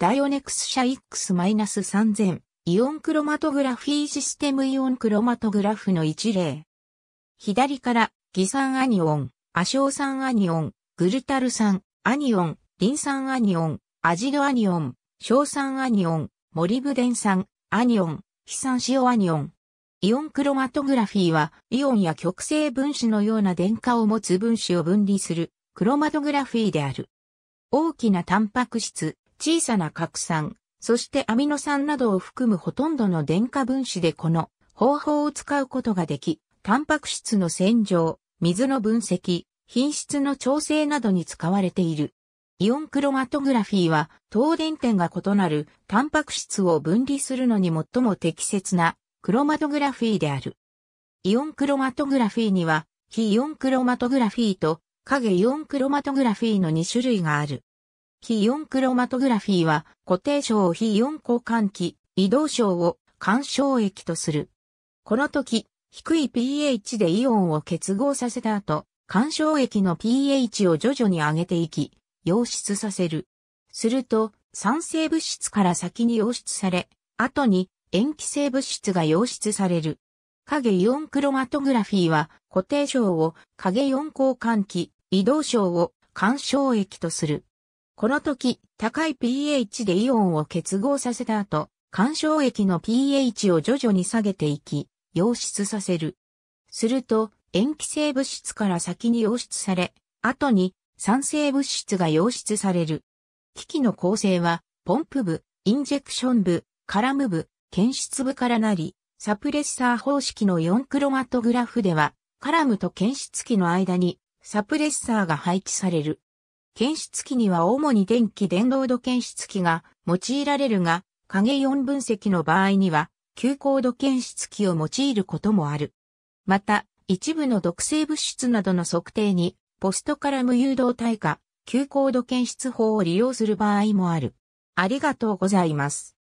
ダイオネクス社 X-3000 イオンクロマトグラフィーシステムイオンクロマトグラフの一例。左から、偽酸アニオン、アショウ酸アニオン、グルタル酸、アニオン、リン酸アニオン、アジドアニオン、硝酸アニオン、モリブデン酸、アニオン、非酸塩アニオン。イオンクロマトグラフィーは、イオンや極性分子のような電荷を持つ分子を分離する、クロマトグラフィーである。大きなタンパク質、小さな核酸、そしてアミノ酸などを含むほとんどの電化分子でこの方法を使うことができ、タンパク質の洗浄、水の分析、品質の調整などに使われている。イオンクロマトグラフィーは、等電点が異なるタンパク質を分離するのに最も適切なクロマトグラフィーである。イオンクロマトグラフィーには、非イオンクロマトグラフィーと影イオンクロマトグラフィーの2種類がある。非4クロマトグラフィーは固定症を非4交換器、移動症を干渉液とする。この時、低い pH でイオンを結合させた後、干渉液の pH を徐々に上げていき、溶出させる。すると、酸性物質から先に溶出され、後に塩基性物質が溶出される。影イオンクロマトグラフィーは固定症を影イオン交換器、移動症を干渉液とする。この時、高い pH でイオンを結合させた後、干渉液の pH を徐々に下げていき、溶出させる。すると、塩基性物質から先に溶出され、後に酸性物質が溶出される。機器の構成は、ポンプ部、インジェクション部、カラム部、検出部からなり、サプレッサー方式の4クロマトグラフでは、カラムと検出器の間にサプレッサーが配置される。検出器には主に電気伝導度検出器が用いられるが、影4分析の場合には、急高度検出器を用いることもある。また、一部の毒性物質などの測定に、ポストカラム誘導体化、急高度検出法を利用する場合もある。ありがとうございます。